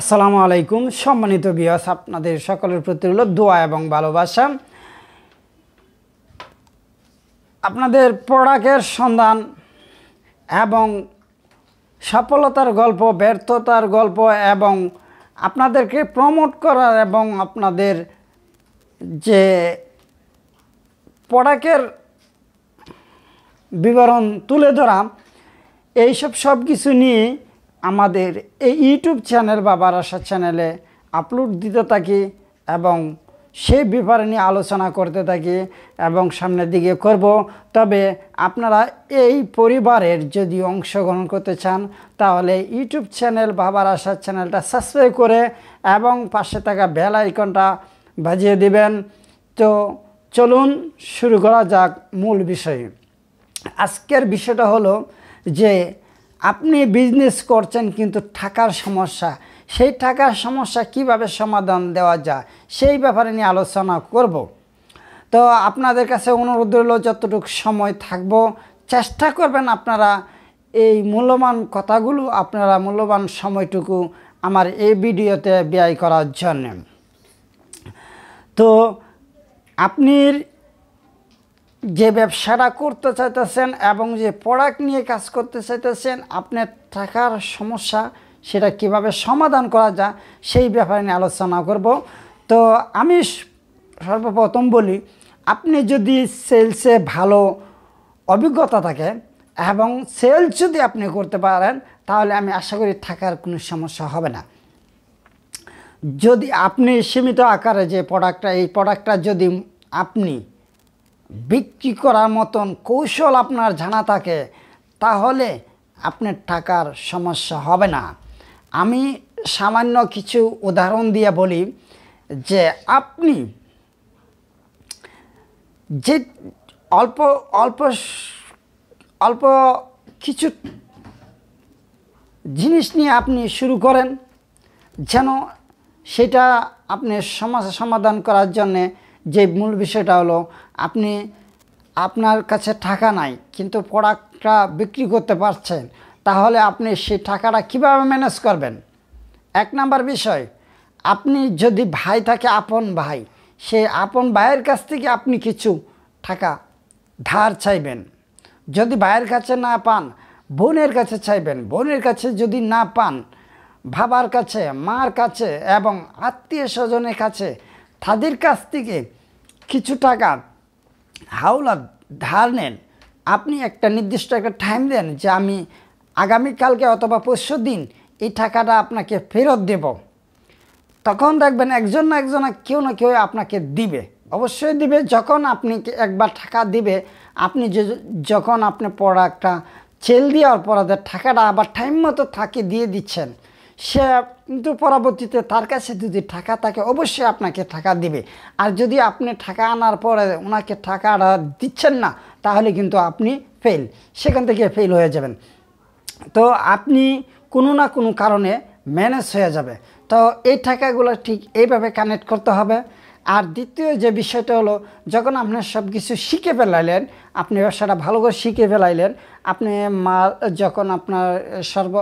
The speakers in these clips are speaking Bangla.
আসসালামু আলাইকুম সম্মানিত বিয়াস আপনাদের সকলের প্রতি হলো দোয়া এবং ভালোবাসা আপনাদের প্রোডাক্টের সন্ধান এবং সফলতার গল্প ব্যর্থতার গল্প এবং আপনাদেরকে প্রমোট করার এবং আপনাদের যে প্রোডাক্টের বিবরণ তুলে ধরা এইসব সব কিছু নিয়ে আমাদের এই ইউটিউব চ্যানেল বা বারাসা চ্যানেলে আপলোড দিতে থাকি এবং সেই ব্যাপারে নিয়ে আলোচনা করতে থাকি এবং সামনের দিকে করব তবে আপনারা এই পরিবারের যদি অংশগ্রহণ করতে চান তাহলে ইউটিউব চ্যানেল বাবার আসার চ্যানেলটা সাবস্ক্রাইব করে এবং পাশে থাকা বেল আইকনটা বাজিয়ে দিবেন তো চলুন শুরু করা যাক মূল বিষয় আজকের বিষয়টা হলো যে আপনি বিজনেস করছেন কিন্তু টাকার সমস্যা সেই টাকার সমস্যা কিভাবে সমাধান দেওয়া যায় সেই ব্যাপারে নিয়ে আলোচনা করব তো আপনাদের কাছে অনুরোধ রইল যতটুকু সময় থাকব চেষ্টা করবেন আপনারা এই মূল্যবান কথাগুলো আপনারা মূল্যবান সময়টুকু আমার এই ভিডিওতে ব্যয় করার জন্য তো আপনির যে ব্যবসাটা করতে চাইতেছেন এবং যে প্রোডাক্ট নিয়ে কাজ করতে চাইতেছেন আপনার টাকার সমস্যা সেটা কিভাবে সমাধান করা যায় সেই ব্যাপারে নিয়ে আলোচনা করব তো আমি সর্বপ্রথম বলি আপনি যদি সেলসে ভালো অভিজ্ঞতা থাকে এবং সেলস যদি আপনি করতে পারেন তাহলে আমি আশা করি থাকার কোনো সমস্যা হবে না যদি আপনি সীমিত আকারে যে প্রোডাক্টটা এই প্রোডাক্টটা যদি আপনি বিক্রি করার মতন কৌশল আপনার জানা থাকে তাহলে আপনার টাকার সমস্যা হবে না আমি সামান্য কিছু উদাহরণ দিয়ে বলি যে আপনি যে অল্প অল্প অল্প কিছু জিনিস নিয়ে আপনি শুরু করেন যেন সেটা আপনি সমস্যা সমাধান করার জন্যে যে মূল বিষয়টা হলো আপনি আপনার কাছে টাকা নাই কিন্তু প্রোডাক্টটা বিক্রি করতে পারছেন তাহলে আপনি সেই টাকাটা কিভাবে ম্যানেজ করবেন এক নাম্বার বিষয় আপনি যদি ভাই থাকে আপন ভাই সে আপন ভাইয়ের কাছ থেকে আপনি কিছু টাকা ধার চাইবেন যদি ভাইয়ের কাছে না পান বোনের কাছে চাইবেন বোনের কাছে যদি না পান বাবার কাছে মার কাছে এবং আত্মীয় স্বজনের কাছে তাদের কাছ থেকে কিছু টাকা হাওলা ধার নেন আপনি একটা নির্দিষ্ট একটা টাইম দেন যে আমি আগামীকালকে অথবা পরশু দিন এই টাকাটা আপনাকে ফেরত দেব তখন দেখবেন একজন না একজন কেউ না কেউ আপনাকে দিবে অবশ্যই দিবে যখন আপনি একবার টাকা দিবে আপনি যে যখন আপনি পড়া একটা চেল দেওয়ার পরাদের টাকাটা আবার টাইম মতো থাকে দিয়ে দিচ্ছেন সে কিন্তু পরবর্তীতে তার কাছে যদি টাকা থাকে অবশ্যই আপনাকে টাকা দিবে আর যদি আপনি টাকা আনার পরে ওনাকে টাকাটা দিচ্ছেন না তাহলে কিন্তু আপনি ফেল সেখান থেকে ফেল হয়ে যাবেন তো আপনি কোনো না কোনো কারণে ম্যানেজ হয়ে যাবে তো এই টাকাগুলো ঠিক এইভাবে কানেক্ট করতে হবে আর দ্বিতীয় যে বিষয়টা হলো যখন আপনার সব কিছু শিখে ফেলাইলেন আপনি ব্যবসাটা ভালো করে শিখে ফেলাইলেন আপনি মাল যখন আপনার সর্ব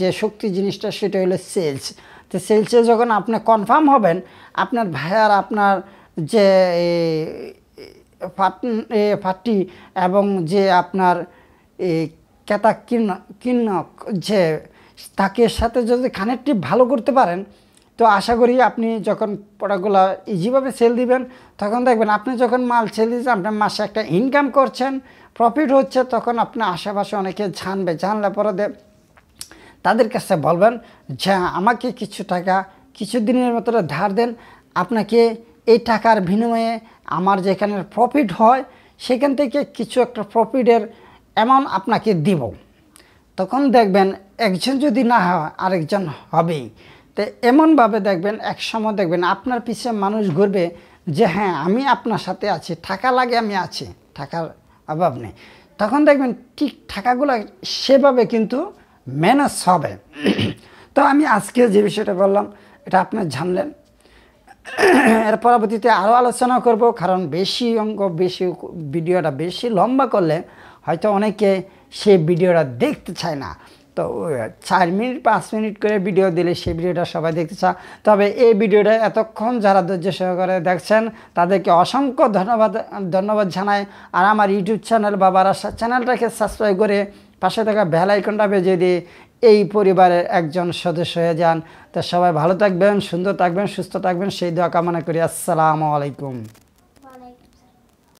যে শক্তি জিনিসটা সেটা হলো সেলস তো সেলসে যখন আপনি কনফার্ম হবেন আপনার ভাইয়ার আপনার যে ফাটি এবং যে আপনার কেতা কিন্ন কিন্নক যে তাকে সাথে যদি কানেক্টিভ ভালো করতে পারেন তো আশা করি আপনি যখন প্রোডাক্টগুলো ইজিভাবে সেল দিবেন তখন দেখবেন আপনি যখন মাল সেল দিচ্ছেন আপনার মাসে একটা ইনকাম করছেন প্রফিট হচ্ছে তখন আপনার আশেপাশে অনেকে জানবে জানলে পরে তাদের কাছে বলবেন যে আমাকে কিছু টাকা কিছু দিনের মতো ধার দেন আপনাকে এই টাকার বিনিময়ে আমার যেখানে প্রফিট হয় সেখান থেকে কিছু একটা প্রফিটের অ্যামাউন্ট আপনাকে দিব তখন দেখবেন একজন যদি না হয় আরেকজন হবেই তো এমনভাবে দেখবেন এক সময় দেখবেন আপনার পিছিয়ে মানুষ ঘুরবে যে হ্যাঁ আমি আপনার সাথে আছি টাকা লাগে আমি আছি টাকার অভাব নেই তখন দেখবেন ঠিক টাকাগুলো সেভাবে কিন্তু ম্যানেজ হবে তো আমি আজকে যে বিষয়টা বললাম এটা আপনার জানলেন এর পরবর্তীতে আরও আলোচনা করব কারণ বেশি অঙ্ক বেশি ভিডিওটা বেশি লম্বা করলে হয়তো অনেকে সেই ভিডিওটা দেখতে চায় না তো চার মিনিট পাঁচ মিনিট করে ভিডিও দিলে সেই ভিডিওটা সবাই দেখতে চা তবে এই ভিডিওটা এতক্ষণ যারা ধৈর্য সহকারে দেখছেন তাদেরকে অসংখ্য ধন্যবাদ ধন্যবাদ জানাই আর আমার ইউটিউব চ্যানেল বা বাবার চ্যানেলটাকে সাবস্ক্রাইব করে পাশে থাকা বেল আইকনটা বেজে দিয়ে এই পরিবারের একজন সদস্য হয়ে যান তা সবাই ভালো থাকবেন সুন্দর থাকবেন সুস্থ থাকবেন সেই দোয়া কামনা করি আসসালামু আলাইকুম